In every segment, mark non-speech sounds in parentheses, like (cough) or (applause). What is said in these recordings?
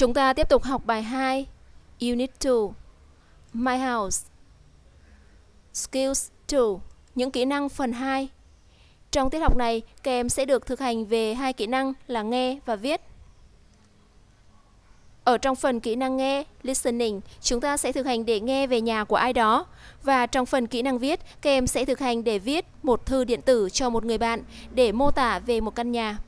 Chúng ta tiếp tục học bài 2, Unit 2, My House. Skills 2, những kỹ năng phần 2. Trong tiết học này, các em sẽ được thực hành về hai kỹ năng là nghe và viết. Ở trong phần kỹ năng nghe, listening, chúng ta sẽ thực hành để nghe về nhà của ai đó. Và trong phần kỹ năng viết, các em sẽ thực hành để viết một thư điện tử cho một người bạn để mô tả về một căn nhà.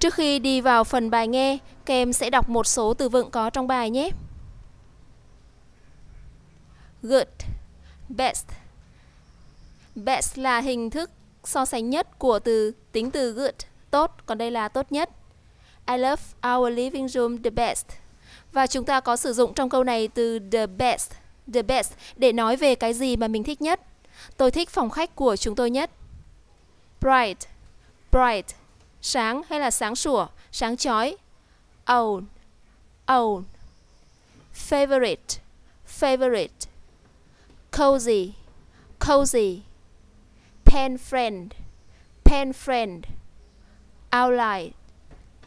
Trước khi đi vào phần bài nghe, các em sẽ đọc một số từ vựng có trong bài nhé. Good, best. Best là hình thức so sánh nhất của từ tính từ good, tốt, còn đây là tốt nhất. I love our living room the best. Và chúng ta có sử dụng trong câu này từ the best, the best để nói về cái gì mà mình thích nhất. Tôi thích phòng khách của chúng tôi nhất. Bright, bright sáng hay là sáng sủa, sáng chói. Own, own. Favorite, favorite. Cozy, cozy. Pen friend, pen friend. Outline,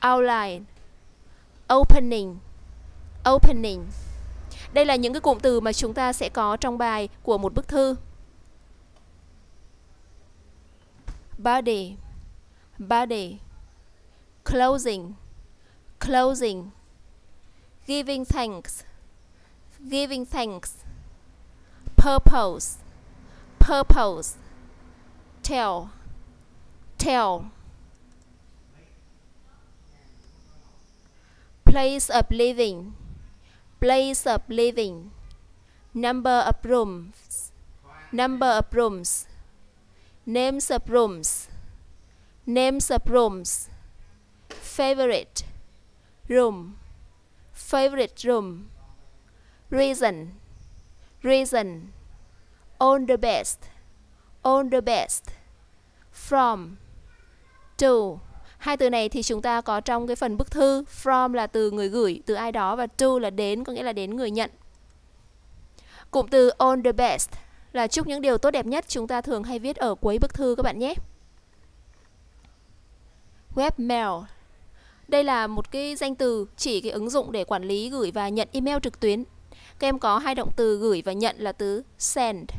outline. Opening, opening. Đây là những cái cụm từ mà chúng ta sẽ có trong bài của một bức thư. Body, body. closing, closing, giving thanks, giving thanks, purpose, purpose, tell, tell, place of living, place of living, number of rooms, number of rooms, names of rooms, names of rooms favorite room favorite room reason reason all the best all the best from to hai từ này thì chúng ta có trong cái phần bức thư from là từ người gửi từ ai đó và to là đến có nghĩa là đến người nhận cụm từ all the best là chúc những điều tốt đẹp nhất chúng ta thường hay viết ở cuối bức thư các bạn nhé webmail đây là một cái danh từ chỉ cái ứng dụng để quản lý gửi và nhận email trực tuyến. Các em có hai động từ gửi và nhận là từ send,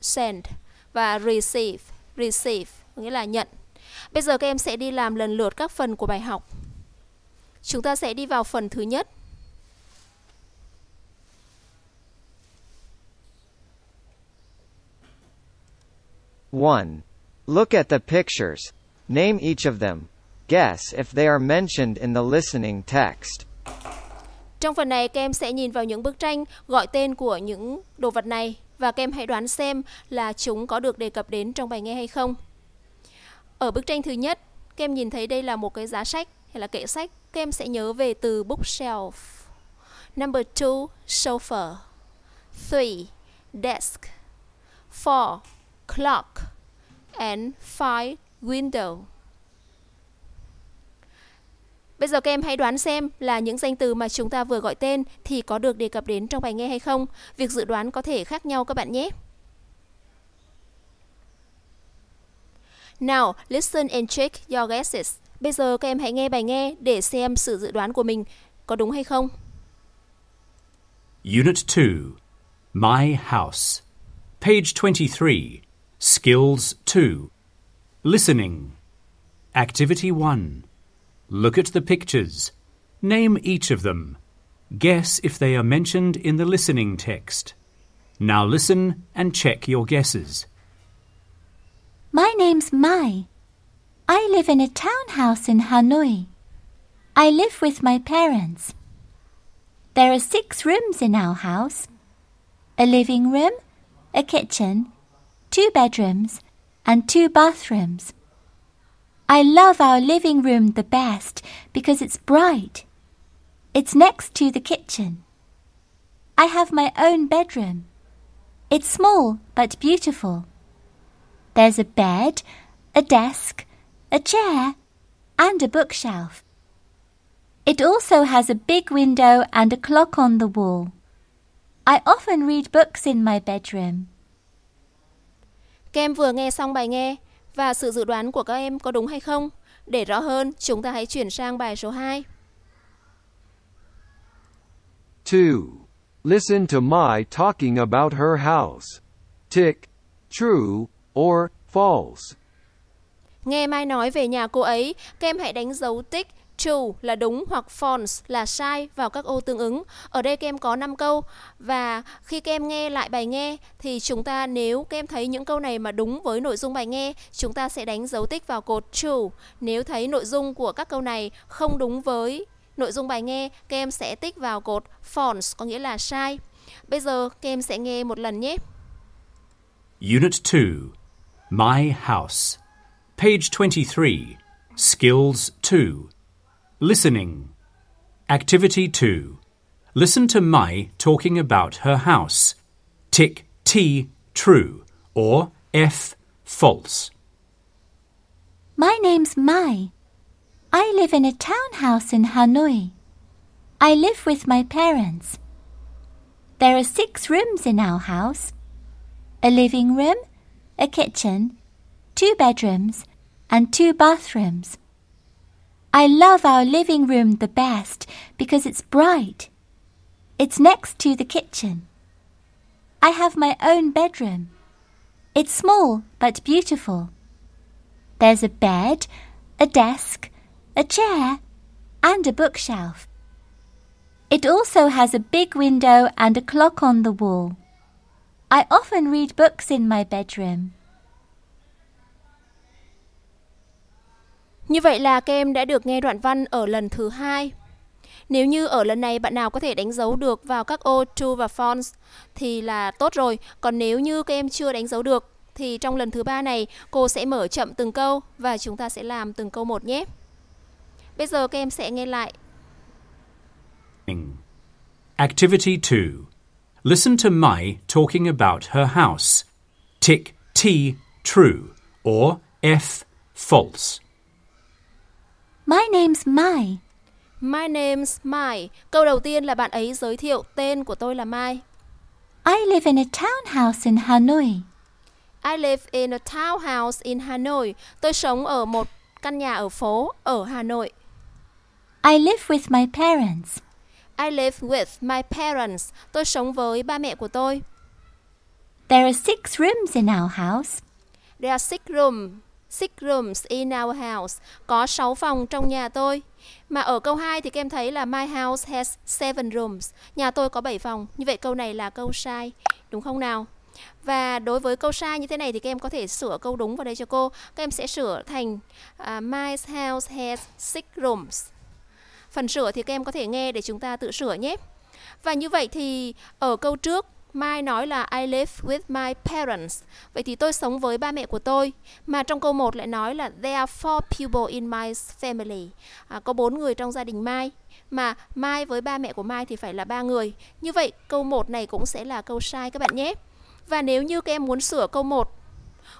send và receive, receive nghĩa là nhận. Bây giờ các em sẽ đi làm lần lượt các phần của bài học. Chúng ta sẽ đi vào phần thứ nhất. One. Look at the pictures. Name each of them. Guess if they are mentioned in the listening text. Trong phần này, các em sẽ nhìn vào những bức tranh gọi tên của những đồ vật này và các em hãy đoán xem là chúng có được đề cập đến trong bài nghe hay không. Ở bức tranh thứ nhất, các em nhìn thấy đây là một cái giá sách hay là kệ sách. Các em sẽ nhớ về từ bookshelf. Number two sofa. three desk. four clock. And five window. Bây giờ các em hãy đoán xem là những danh từ mà chúng ta vừa gọi tên thì có được đề cập đến trong bài nghe hay không. Việc dự đoán có thể khác nhau các bạn nhé. Now, listen and check your guesses. Bây giờ các em hãy nghe bài nghe để xem sự dự đoán của mình có đúng hay không. Unit 2. My house. Page 23. Skills 2. Listening. Activity 1. Look at the pictures. Name each of them. Guess if they are mentioned in the listening text. Now listen and check your guesses. My name's Mai. I live in a townhouse in Hanoi. I live with my parents. There are six rooms in our house a living room, a kitchen, two bedrooms, and two bathrooms. I love our living room the best because it's bright. It's next to the kitchen. I have my own bedroom. It's small but beautiful. There's a bed, a desk, a chair, and a bookshelf. It also has a big window and a clock on the wall. I often read books in my bedroom. Các em vừa nghe xong bài nghe và sự dự đoán của các em có đúng hay không. Để rõ hơn, chúng ta hãy chuyển sang bài số 2. 2. Listen to Mai talking about her house. Tick. True or false. Nghe Mai nói về nhà cô ấy, các em hãy đánh dấu tick trừ là đúng hoặc false là sai vào các ô tương ứng. Ở đây các em có 5 câu và khi các em nghe lại bài nghe thì chúng ta nếu các em thấy những câu này mà đúng với nội dung bài nghe, chúng ta sẽ đánh dấu tích vào cột trừ. Nếu thấy nội dung của các câu này không đúng với nội dung bài nghe, các em sẽ tích vào cột false có nghĩa là sai. Bây giờ các em sẽ nghe một lần nhé. Unit 2 My House Page 23 Skills 2 Listening. Activity 2. Listen to Mai talking about her house. Tick T true or F false. My name's Mai. I live in a townhouse in Hanoi. I live with my parents. There are six rooms in our house a living room, a kitchen, two bedrooms, and two bathrooms. I love our living room the best because it's bright. It's next to the kitchen. I have my own bedroom. It's small but beautiful. There's a bed, a desk, a chair, and a bookshelf. It also has a big window and a clock on the wall. I often read books in my bedroom. Như vậy là các em đã được nghe đoạn văn ở lần thứ hai. Nếu như ở lần này bạn nào có thể đánh dấu được vào các ô true và false thì là tốt rồi. Còn nếu như các em chưa đánh dấu được thì trong lần thứ ba này cô sẽ mở chậm từng câu và chúng ta sẽ làm từng câu một nhé. Bây giờ các em sẽ nghe lại. Activity 2. Listen to Mai talking about her house. Tick T true or F false. My name's Mai. My name's Mai. Câu đầu tiên là bạn ấy giới thiệu tên của tôi là Mai. I live in a townhouse in Hanoi. I live in a townhouse in Hanoi. Tôi sống ở một căn nhà ở phố ở Hà Nội. I live with my parents. I live with my parents. Tôi sống với ba mẹ của tôi. There are six rooms in our house. There are six rooms six rooms in our house, có 6 phòng trong nhà tôi. Mà ở câu 2 thì các em thấy là my house has seven rooms, nhà tôi có 7 phòng. Như vậy câu này là câu sai, đúng không nào? Và đối với câu sai như thế này thì các em có thể sửa câu đúng vào đây cho cô. Các em sẽ sửa thành uh, my house has six rooms. Phần sửa thì các em có thể nghe để chúng ta tự sửa nhé. Và như vậy thì ở câu trước Mai nói là I live with my parents. Vậy thì tôi sống với ba mẹ của tôi. Mà trong câu 1 lại nói là there are four people in my family. À, có bốn người trong gia đình Mai. Mà Mai với ba mẹ của Mai thì phải là ba người. Như vậy câu 1 này cũng sẽ là câu sai các bạn nhé. Và nếu như các em muốn sửa câu 1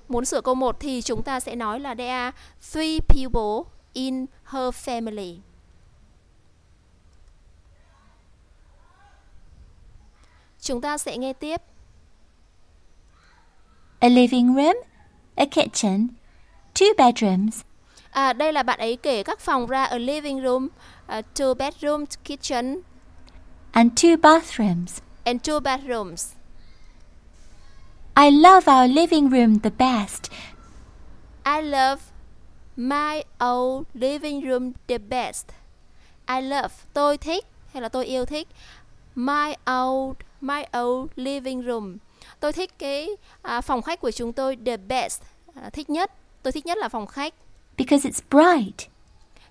muốn sửa câu 1 thì chúng ta sẽ nói là there are three people in her family. Chúng ta sẽ nghe tiếp. A living room, a kitchen, two bedrooms. À, đây là bạn ấy kể các phòng ra a living room, a à, two bedrooms, kitchen and two bathrooms. And two bathrooms. I love our living room the best. I love my old living room the best. I love tôi thích hay là tôi yêu thích my old my old living room. Tôi thích cái à, phòng khách của chúng tôi the best, à, thích nhất. Tôi thích nhất là phòng khách. Because it's bright.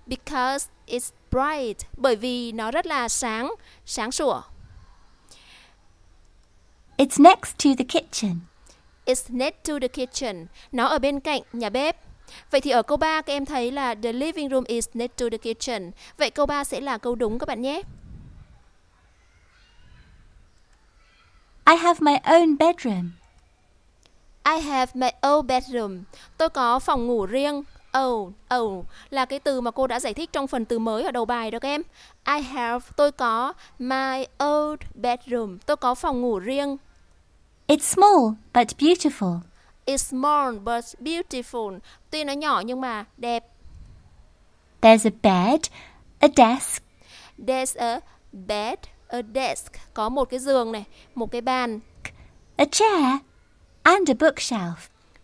Because it's bright. Bởi vì nó rất là sáng, sáng sủa. It's next to the kitchen. It's next to the kitchen. Nó ở bên cạnh nhà bếp. Vậy thì ở câu 3 các em thấy là the living room is next to the kitchen. Vậy câu 3 sẽ là câu đúng các bạn nhé. I have my own bedroom. I have my own bedroom. Tôi có phòng ngủ riêng. Oh, oh là cái từ mà cô đã giải thích trong phần từ mới ở đầu bài đó các em. I have, tôi có my own bedroom. Tôi có phòng ngủ riêng. It's small but beautiful. It's small but beautiful. Tuy nó nhỏ nhưng mà đẹp. There's a bed, a desk. There's a bed, A desk có một cái giường này, một cái bàn. A chair and a bookshelf.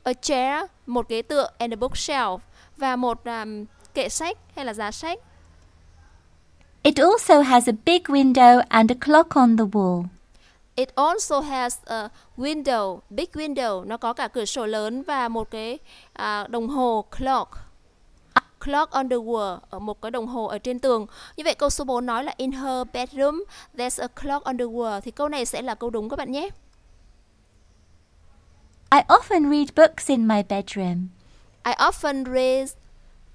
A chair, một cái tựa and a bookshelf và một um, kệ sách hay là giá sách. It also has a big window and a clock on the wall. It also has a window, big window. Nó có cả cửa sổ lớn và một cái uh, đồng hồ clock clock on the wall ở một cái đồng hồ ở trên tường. Như vậy câu số 4 nói là in her bedroom there's a clock on the wall thì câu này sẽ là câu đúng các bạn nhé. I often read books in my bedroom. I often read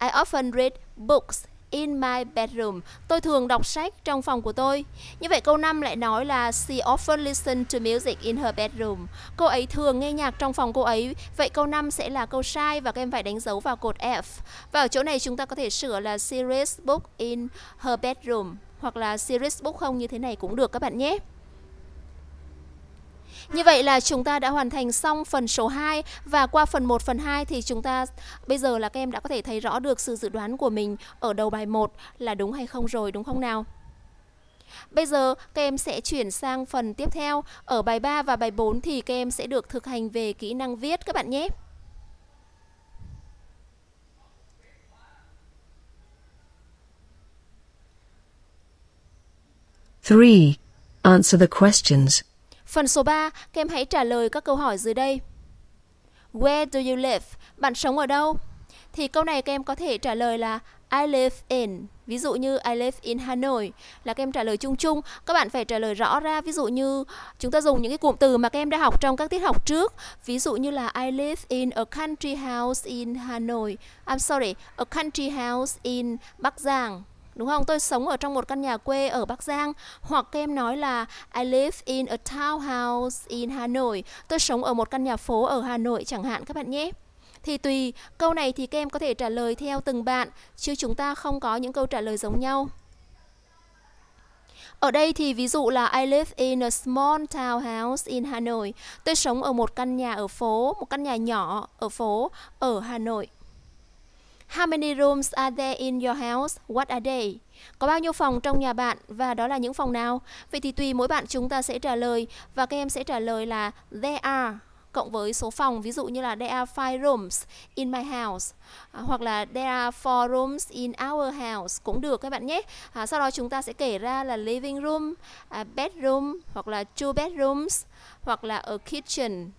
I often read books in my bedroom. Tôi thường đọc sách trong phòng của tôi. Như vậy câu 5 lại nói là she often listen to music in her bedroom. Cô ấy thường nghe nhạc trong phòng cô ấy. Vậy câu 5 sẽ là câu sai và các em phải đánh dấu vào cột F. Và ở chỗ này chúng ta có thể sửa là she reads book in her bedroom hoặc là series book không như thế này cũng được các bạn nhé. Như vậy là chúng ta đã hoàn thành xong phần số 2 và qua phần 1 phần 2 thì chúng ta bây giờ là các em đã có thể thấy rõ được sự dự đoán của mình ở đầu bài 1 là đúng hay không rồi đúng không nào? Bây giờ các em sẽ chuyển sang phần tiếp theo. Ở bài 3 và bài 4 thì các em sẽ được thực hành về kỹ năng viết các bạn nhé. Three. Answer the questions. Phần số 3, các em hãy trả lời các câu hỏi dưới đây. Where do you live? Bạn sống ở đâu? Thì câu này các em có thể trả lời là I live in. Ví dụ như I live in Hanoi là các em trả lời chung chung. Các bạn phải trả lời rõ ra. Ví dụ như chúng ta dùng những cái cụm từ mà các em đã học trong các tiết học trước. Ví dụ như là I live in a country house in Hanoi. I'm sorry, a country house in Bắc Giang đúng không? Tôi sống ở trong một căn nhà quê ở Bắc Giang hoặc các em nói là I live in a townhouse in Hà Nội. Tôi sống ở một căn nhà phố ở Hà Nội chẳng hạn các bạn nhé. Thì tùy, câu này thì các em có thể trả lời theo từng bạn chứ chúng ta không có những câu trả lời giống nhau. Ở đây thì ví dụ là I live in a small townhouse in Hà Nội. Tôi sống ở một căn nhà ở phố, một căn nhà nhỏ ở phố ở Hà Nội. How many rooms are there in your house? What are they? Có bao nhiêu phòng trong nhà bạn và đó là những phòng nào? Vậy thì tùy mỗi bạn chúng ta sẽ trả lời và các em sẽ trả lời là there are cộng với số phòng ví dụ như là there are five rooms in my house à, hoặc là there are four rooms in our house cũng được các bạn nhé à, sau đó chúng ta sẽ kể ra là living room à, bedroom hoặc là two bedrooms hoặc là a kitchen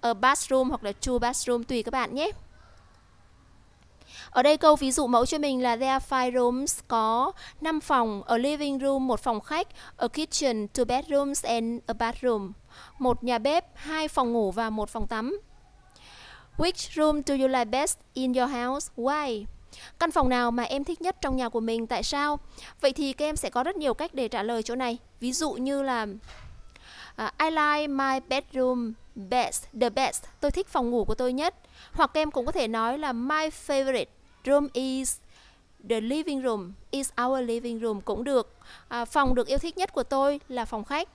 a bathroom hoặc là two bathroom tùy các bạn nhé ở đây câu ví dụ mẫu cho mình là there are five rooms có 5 phòng, a living room một phòng khách, a kitchen, two bedrooms and a bathroom. Một nhà bếp, hai phòng ngủ và một phòng tắm. Which room do you like best in your house? Why? Căn phòng nào mà em thích nhất trong nhà của mình tại sao? Vậy thì các em sẽ có rất nhiều cách để trả lời chỗ này. Ví dụ như là uh, I like my bedroom best, the best. Tôi thích phòng ngủ của tôi nhất. Hoặc các em cũng có thể nói là my favorite room is the living room is our living room cũng được à, phòng được yêu thích nhất của tôi là phòng khách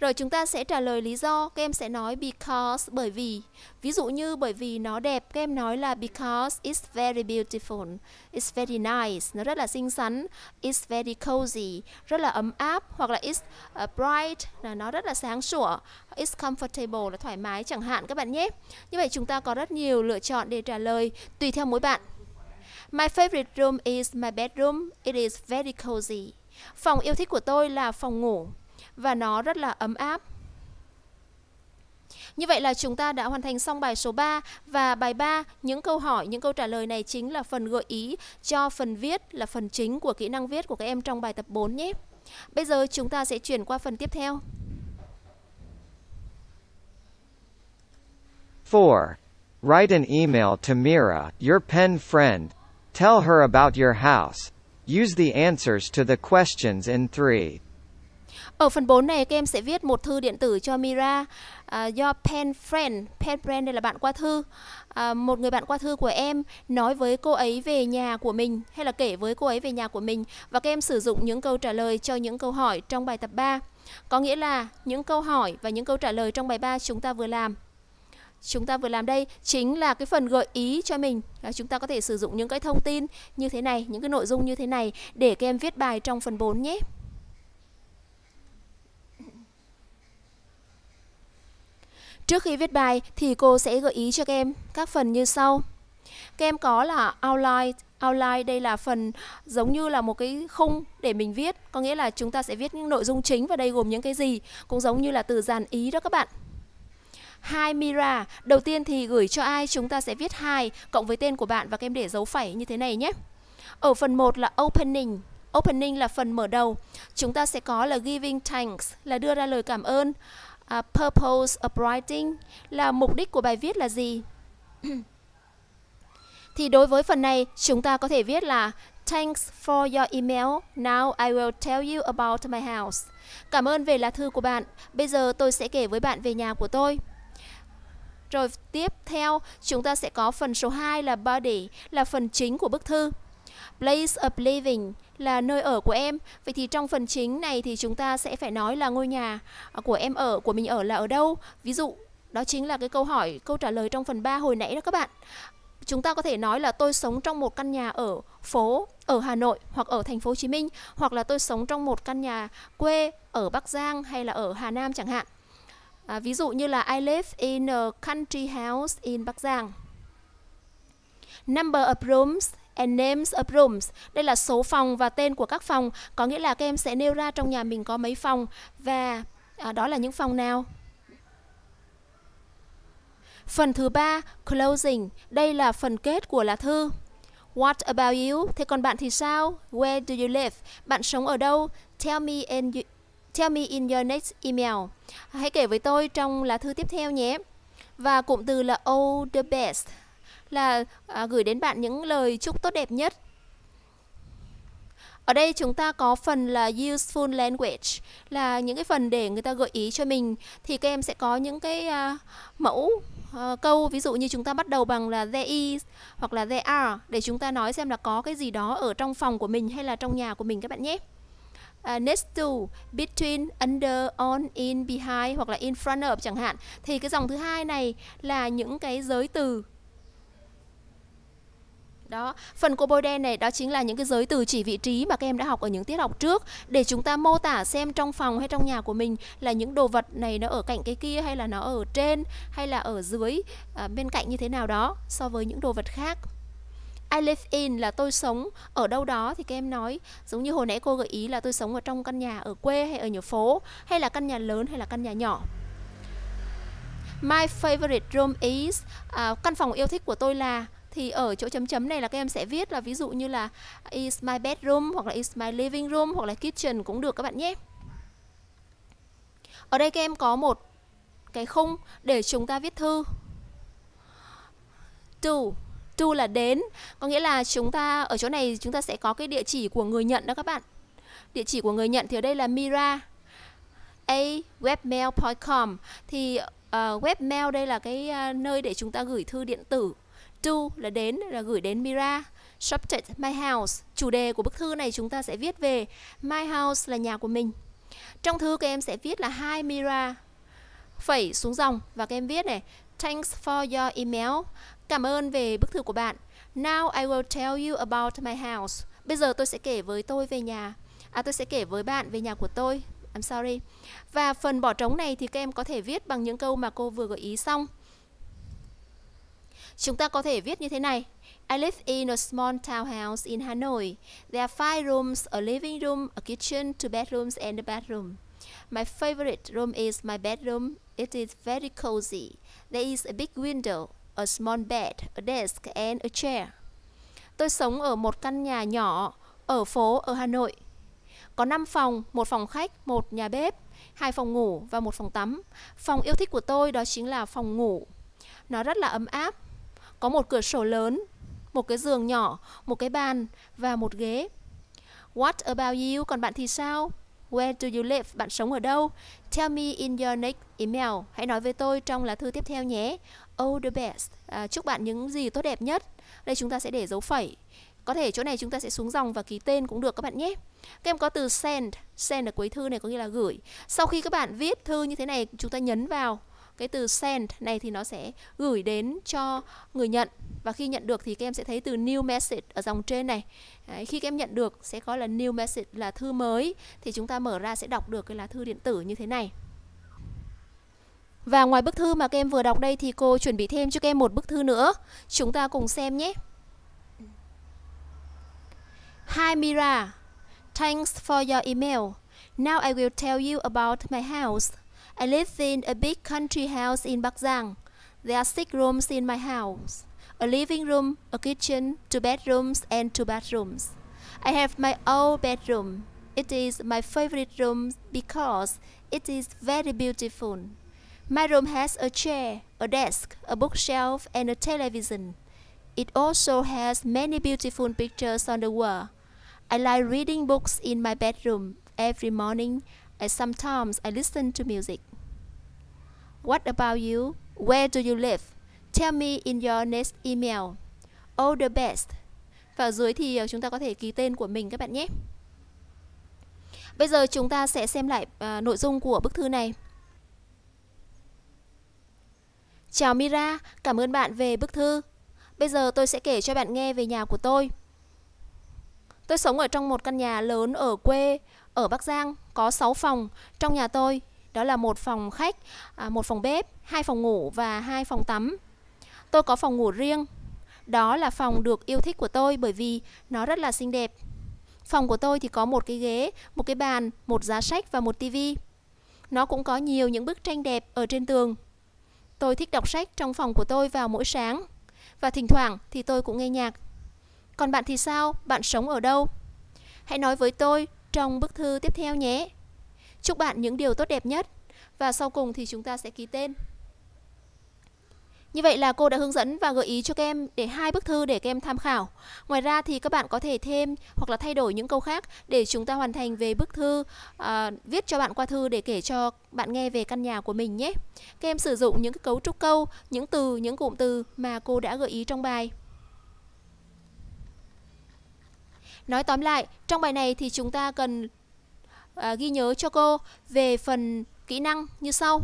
rồi chúng ta sẽ trả lời lý do các em sẽ nói because bởi vì ví dụ như bởi vì nó đẹp các em nói là because it's very beautiful it's very nice nó rất là xinh xắn it's very cozy rất là ấm áp hoặc là it's à, bright là nó rất là sáng sủa it's comfortable là thoải mái chẳng hạn các bạn nhé như vậy chúng ta có rất nhiều lựa chọn để trả lời tùy theo mỗi bạn My favorite room is my bedroom. It is very cozy. Phòng yêu thích của tôi là phòng ngủ và nó rất là ấm áp. Như vậy là chúng ta đã hoàn thành xong bài số 3 và bài 3, những câu hỏi, những câu trả lời này chính là phần gợi ý cho phần viết là phần chính của kỹ năng viết của các em trong bài tập 4 nhé. Bây giờ chúng ta sẽ chuyển qua phần tiếp theo. 4. Write an email to Mira, your pen friend, Tell her about your house. Use the answers to the questions in 3. Ở phần 4 này các em sẽ viết một thư điện tử cho Mira uh, do Pen Friend, Pen Friend đây là bạn qua thư. Uh, một người bạn qua thư của em nói với cô ấy về nhà của mình hay là kể với cô ấy về nhà của mình và các em sử dụng những câu trả lời cho những câu hỏi trong bài tập 3. Có nghĩa là những câu hỏi và những câu trả lời trong bài 3 chúng ta vừa làm chúng ta vừa làm đây chính là cái phần gợi ý cho mình à, chúng ta có thể sử dụng những cái thông tin như thế này những cái nội dung như thế này để các em viết bài trong phần 4 nhé Trước khi viết bài thì cô sẽ gợi ý cho các em các phần như sau. Các em có là outline, outline đây là phần giống như là một cái khung để mình viết, có nghĩa là chúng ta sẽ viết những nội dung chính và đây gồm những cái gì, cũng giống như là từ dàn ý đó các bạn hai Mira. Đầu tiên thì gửi cho ai chúng ta sẽ viết hai cộng với tên của bạn và các em để dấu phẩy như thế này nhé. Ở phần 1 là opening. Opening là phần mở đầu. Chúng ta sẽ có là giving thanks là đưa ra lời cảm ơn. Uh, purpose of writing là mục đích của bài viết là gì? (clears throat) thì đối với phần này chúng ta có thể viết là Thanks for your email. Now I will tell you about my house. Cảm ơn về lá thư của bạn. Bây giờ tôi sẽ kể với bạn về nhà của tôi. Rồi tiếp theo, chúng ta sẽ có phần số 2 là body, là phần chính của bức thư. Place of living là nơi ở của em. Vậy thì trong phần chính này thì chúng ta sẽ phải nói là ngôi nhà của em ở, của mình ở là ở đâu. Ví dụ, đó chính là cái câu hỏi, câu trả lời trong phần 3 hồi nãy đó các bạn. Chúng ta có thể nói là tôi sống trong một căn nhà ở phố ở Hà Nội hoặc ở thành phố Hồ Chí Minh hoặc là tôi sống trong một căn nhà quê ở Bắc Giang hay là ở Hà Nam chẳng hạn. À, ví dụ như là I live in a country house in Bắc Giang. Number of rooms and names of rooms. Đây là số phòng và tên của các phòng. Có nghĩa là các em sẽ nêu ra trong nhà mình có mấy phòng và à, đó là những phòng nào. Phần thứ ba, closing. Đây là phần kết của lá thư. What about you? Thế còn bạn thì sao? Where do you live? Bạn sống ở đâu? Tell me and you, Tell me in your next email. Hãy kể với tôi trong lá thư tiếp theo nhé. Và cụm từ là all the best là à, gửi đến bạn những lời chúc tốt đẹp nhất. Ở đây chúng ta có phần là useful language là những cái phần để người ta gợi ý cho mình thì các em sẽ có những cái uh, mẫu uh, câu ví dụ như chúng ta bắt đầu bằng là there is hoặc là there are để chúng ta nói xem là có cái gì đó ở trong phòng của mình hay là trong nhà của mình các bạn nhé uh, next to, between, under, on, in, behind hoặc là in front of chẳng hạn. Thì cái dòng thứ hai này là những cái giới từ đó, phần cô bôi đen này đó chính là những cái giới từ chỉ vị trí mà các em đã học ở những tiết học trước để chúng ta mô tả xem trong phòng hay trong nhà của mình là những đồ vật này nó ở cạnh cái kia hay là nó ở trên hay là ở dưới à, bên cạnh như thế nào đó so với những đồ vật khác. I live in là tôi sống ở đâu đó thì các em nói giống như hồi nãy cô gợi ý là tôi sống ở trong căn nhà ở quê hay ở nhà phố hay là căn nhà lớn hay là căn nhà nhỏ. My favorite room is à, căn phòng yêu thích của tôi là thì ở chỗ chấm chấm này là các em sẽ viết là ví dụ như là is my bedroom hoặc là is my living room hoặc là kitchen cũng được các bạn nhé. Ở đây các em có một cái khung để chúng ta viết thư. Do to là đến có nghĩa là chúng ta ở chỗ này chúng ta sẽ có cái địa chỉ của người nhận đó các bạn địa chỉ của người nhận thì ở đây là mira a webmail.com thì uh, webmail đây là cái uh, nơi để chúng ta gửi thư điện tử to là đến là gửi đến mira subject my house chủ đề của bức thư này chúng ta sẽ viết về my house là nhà của mình trong thư các em sẽ viết là hi mira phẩy xuống dòng và các em viết này thanks for your email Cảm ơn về bức thư của bạn. Now I will tell you about my house. Bây giờ tôi sẽ kể với tôi về nhà. À tôi sẽ kể với bạn về nhà của tôi. I'm sorry. Và phần bỏ trống này thì các em có thể viết bằng những câu mà cô vừa gợi ý xong. Chúng ta có thể viết như thế này. I live in a small townhouse in Hanoi. There are five rooms, a living room, a kitchen, two bedrooms and a bathroom. My favorite room is my bedroom. It is very cozy. There is a big window a small bed, a desk and a chair. Tôi sống ở một căn nhà nhỏ ở phố ở Hà Nội. Có 5 phòng, một phòng khách, một nhà bếp, hai phòng ngủ và một phòng tắm. Phòng yêu thích của tôi đó chính là phòng ngủ. Nó rất là ấm áp, có một cửa sổ lớn, một cái giường nhỏ, một cái bàn và một ghế. What about you? Còn bạn thì sao? Where do you live? Bạn sống ở đâu? Tell me in your next email. Hãy nói với tôi trong lá thư tiếp theo nhé all the best à, chúc bạn những gì tốt đẹp nhất đây chúng ta sẽ để dấu phẩy có thể chỗ này chúng ta sẽ xuống dòng và ký tên cũng được các bạn nhé các em có từ send send ở cuối thư này có nghĩa là gửi sau khi các bạn viết thư như thế này chúng ta nhấn vào cái từ send này thì nó sẽ gửi đến cho người nhận và khi nhận được thì các em sẽ thấy từ new message ở dòng trên này Đấy, khi các em nhận được sẽ có là new message là thư mới thì chúng ta mở ra sẽ đọc được cái lá thư điện tử như thế này và ngoài bức thư mà các em vừa đọc đây thì cô chuẩn bị thêm cho các em một bức thư nữa. Chúng ta cùng xem nhé. Hi Mira, thanks for your email. Now I will tell you about my house. I live in a big country house in Bắc Giang. There are six rooms in my house. A living room, a kitchen, two bedrooms and two bathrooms. I have my own bedroom. It is my favorite room because it is very beautiful. My room has a chair, a desk, a bookshelf, and a television. It also has many beautiful pictures on the wall. I like reading books in my bedroom every morning, and sometimes I listen to music. What about you? Where do you live? Tell me in your next email. All the best. Và dưới thì ờ, chúng ta có thể ký tên của mình các bạn nhé. Bây giờ chúng ta sẽ xem lại uh, nội dung của bức thư này. Chào Mira, cảm ơn bạn về bức thư. Bây giờ tôi sẽ kể cho bạn nghe về nhà của tôi. Tôi sống ở trong một căn nhà lớn ở quê, ở Bắc Giang, có 6 phòng. Trong nhà tôi, đó là một phòng khách, à, một phòng bếp, hai phòng ngủ và hai phòng tắm. Tôi có phòng ngủ riêng. Đó là phòng được yêu thích của tôi bởi vì nó rất là xinh đẹp. Phòng của tôi thì có một cái ghế, một cái bàn, một giá sách và một tivi. Nó cũng có nhiều những bức tranh đẹp ở trên tường Tôi thích đọc sách trong phòng của tôi vào mỗi sáng. Và thỉnh thoảng thì tôi cũng nghe nhạc. Còn bạn thì sao? Bạn sống ở đâu? Hãy nói với tôi trong bức thư tiếp theo nhé. Chúc bạn những điều tốt đẹp nhất. Và sau cùng thì chúng ta sẽ ký tên. Như vậy là cô đã hướng dẫn và gợi ý cho các em để hai bức thư để các em tham khảo. Ngoài ra thì các bạn có thể thêm hoặc là thay đổi những câu khác để chúng ta hoàn thành về bức thư à, viết cho bạn qua thư để kể cho bạn nghe về căn nhà của mình nhé. Các em sử dụng những cái cấu trúc câu, những từ, những cụm từ mà cô đã gợi ý trong bài. Nói tóm lại, trong bài này thì chúng ta cần à, ghi nhớ cho cô về phần kỹ năng như sau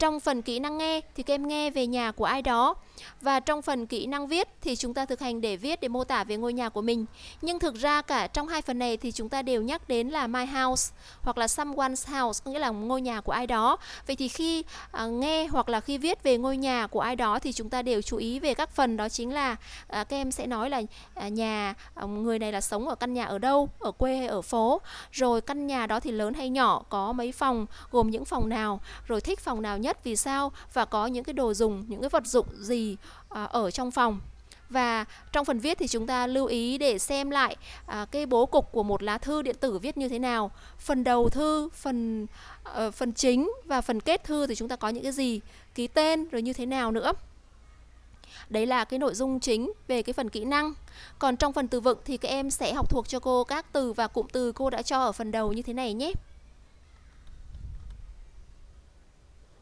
trong phần kỹ năng nghe thì các em nghe về nhà của ai đó và trong phần kỹ năng viết thì chúng ta thực hành để viết để mô tả về ngôi nhà của mình. Nhưng thực ra cả trong hai phần này thì chúng ta đều nhắc đến là my house hoặc là someone's house có nghĩa là ngôi nhà của ai đó. Vậy thì khi à, nghe hoặc là khi viết về ngôi nhà của ai đó thì chúng ta đều chú ý về các phần đó chính là à, các em sẽ nói là à, nhà à, người này là sống ở căn nhà ở đâu, ở quê hay ở phố, rồi căn nhà đó thì lớn hay nhỏ, có mấy phòng, gồm những phòng nào, rồi thích phòng nào nhất nhất vì sao và có những cái đồ dùng những cái vật dụng gì à, ở trong phòng và trong phần viết thì chúng ta lưu ý để xem lại à, cái bố cục của một lá thư điện tử viết như thế nào phần đầu thư phần à, phần chính và phần kết thư thì chúng ta có những cái gì ký tên rồi như thế nào nữa đấy là cái nội dung chính về cái phần kỹ năng còn trong phần từ vựng thì các em sẽ học thuộc cho cô các từ và cụm từ cô đã cho ở phần đầu như thế này nhé